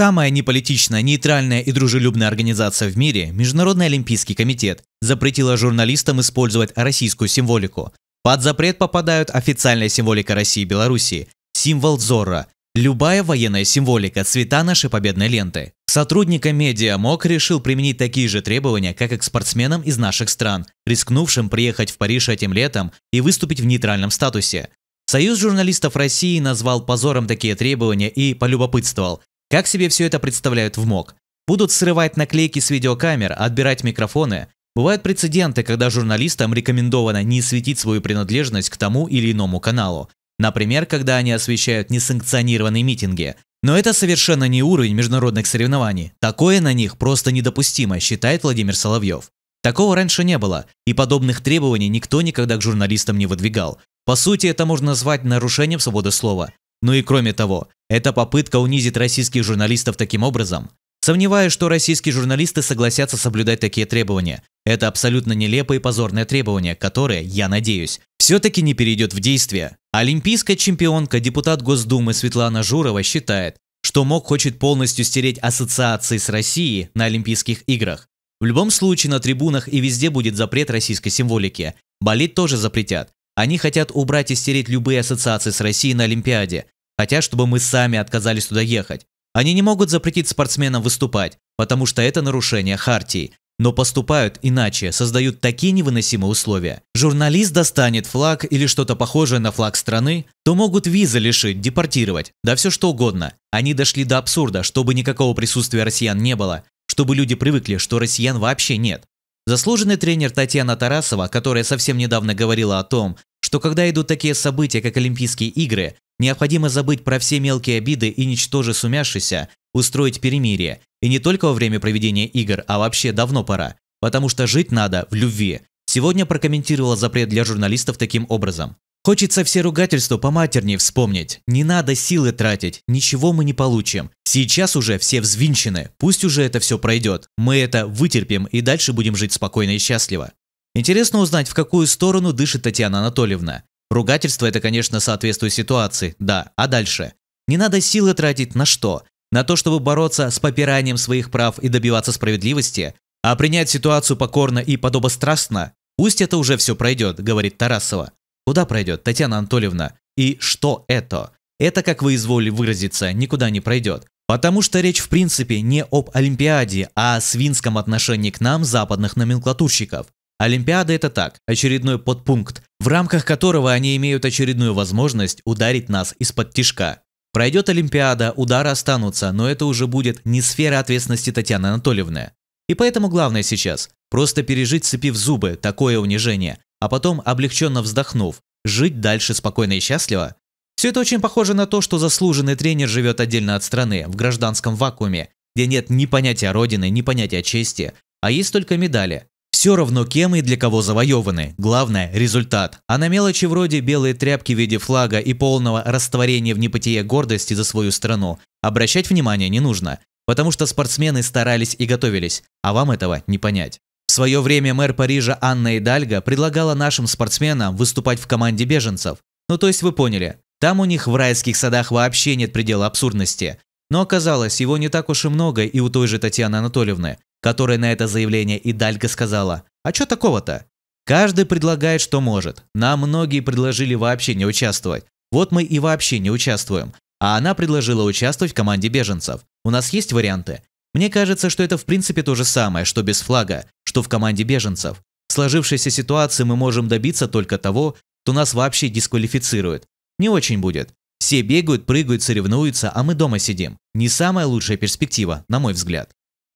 Самая неполитичная, нейтральная и дружелюбная организация в мире, Международный Олимпийский комитет, запретила журналистам использовать российскую символику. Под запрет попадают официальная символика России и Беларуси, символ Зорро, любая военная символика, цвета нашей победной ленты. Сотрудника медиа МОК решил применить такие же требования, как и к спортсменам из наших стран, рискнувшим приехать в Париж этим летом и выступить в нейтральном статусе. Союз журналистов России назвал позором такие требования и полюбопытствовал, как себе все это представляют в МОК? Будут срывать наклейки с видеокамер, отбирать микрофоны. Бывают прецеденты, когда журналистам рекомендовано не светить свою принадлежность к тому или иному каналу. Например, когда они освещают несанкционированные митинги. Но это совершенно не уровень международных соревнований. Такое на них просто недопустимо, считает Владимир Соловьев. Такого раньше не было, и подобных требований никто никогда к журналистам не выдвигал. По сути, это можно назвать нарушением свободы слова. Ну и кроме того, это попытка унизить российских журналистов таким образом. Сомневаюсь, что российские журналисты согласятся соблюдать такие требования. Это абсолютно нелепое и позорное требование, которое, я надеюсь, все-таки не перейдет в действие. Олимпийская чемпионка, депутат Госдумы Светлана Журова считает, что МОК хочет полностью стереть ассоциации с Россией на Олимпийских играх. В любом случае на трибунах и везде будет запрет российской символики. Болеть тоже запретят. Они хотят убрать и стереть любые ассоциации с Россией на Олимпиаде хотят, чтобы мы сами отказались туда ехать. Они не могут запретить спортсменам выступать, потому что это нарушение хартии. Но поступают иначе, создают такие невыносимые условия. Журналист достанет флаг или что-то похожее на флаг страны, то могут визы лишить, депортировать, да все что угодно. Они дошли до абсурда, чтобы никакого присутствия россиян не было, чтобы люди привыкли, что россиян вообще нет. Заслуженный тренер Татьяна Тарасова, которая совсем недавно говорила о том, что когда идут такие события, как Олимпийские игры, Необходимо забыть про все мелкие обиды и, ничтоже сумявшися, устроить перемирие. И не только во время проведения игр, а вообще давно пора. Потому что жить надо в любви. Сегодня прокомментировала запрет для журналистов таким образом. Хочется все ругательства по матерни вспомнить. Не надо силы тратить, ничего мы не получим. Сейчас уже все взвинчены, пусть уже это все пройдет. Мы это вытерпим и дальше будем жить спокойно и счастливо. Интересно узнать, в какую сторону дышит Татьяна Анатольевна. Ругательство – это, конечно, соответствует ситуации, да, а дальше? Не надо силы тратить на что? На то, чтобы бороться с попиранием своих прав и добиваться справедливости? А принять ситуацию покорно и подобострастно? Пусть это уже все пройдет, говорит Тарасова. Куда пройдет, Татьяна Анатольевна? И что это? Это, как вы изволили выразиться, никуда не пройдет. Потому что речь в принципе не об Олимпиаде, а о свинском отношении к нам западных номенклатурщиков. Олимпиада – это так, очередной подпункт, в рамках которого они имеют очередную возможность ударить нас из-под тишка. Пройдет Олимпиада, удары останутся, но это уже будет не сфера ответственности Татьяны Анатольевны. И поэтому главное сейчас – просто пережить, цепив зубы, такое унижение, а потом, облегченно вздохнув, жить дальше спокойно и счастливо? Все это очень похоже на то, что заслуженный тренер живет отдельно от страны, в гражданском вакууме, где нет ни понятия родины, ни понятия чести, а есть только медали, все равно кем и для кого завоеваны. Главное – результат. А на мелочи вроде белые тряпки в виде флага и полного растворения в небытие гордости за свою страну обращать внимание не нужно, потому что спортсмены старались и готовились, а вам этого не понять. В свое время мэр Парижа Анна Идальго предлагала нашим спортсменам выступать в команде беженцев. Ну то есть вы поняли, там у них в райских садах вообще нет предела абсурдности. Но оказалось, его не так уж и много и у той же Татьяны Анатольевны которая на это заявление и Далька сказала «А чё такого-то?» Каждый предлагает, что может. Нам многие предложили вообще не участвовать. Вот мы и вообще не участвуем. А она предложила участвовать в команде беженцев. У нас есть варианты? Мне кажется, что это в принципе то же самое, что без флага, что в команде беженцев. В сложившейся ситуации мы можем добиться только того, что нас вообще дисквалифицируют. Не очень будет. Все бегают, прыгают, соревнуются, а мы дома сидим. Не самая лучшая перспектива, на мой взгляд.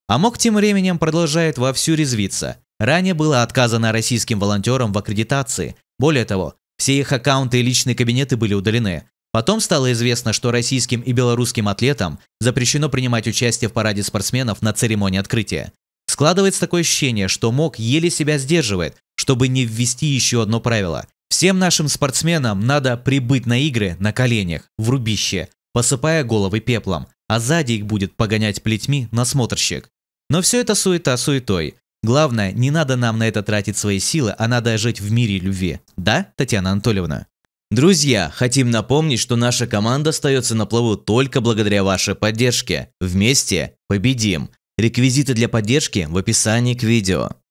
АМОК тем временем продолжает вовсю резвиться. Ранее было отказано российским волонтерам в аккредитации. Более того, все их аккаунты и личные кабинеты были удалены. Потом стало известно, что российским и белорусским атлетам запрещено принимать участие в параде спортсменов на церемонии открытия. Складывается такое ощущение, что МОК еле себя сдерживает, чтобы не ввести еще одно правило. Всем нашим спортсменам надо прибыть на игры на коленях, в рубище, посыпая головы пеплом, а сзади их будет погонять плетьми насмотрщик. Но все это суета суетой. Главное, не надо нам на это тратить свои силы, а надо жить в мире любви. Да, Татьяна Анатольевна? Друзья, хотим напомнить, что наша команда остается на плаву только благодаря вашей поддержке. Вместе победим! Реквизиты для поддержки в описании к видео.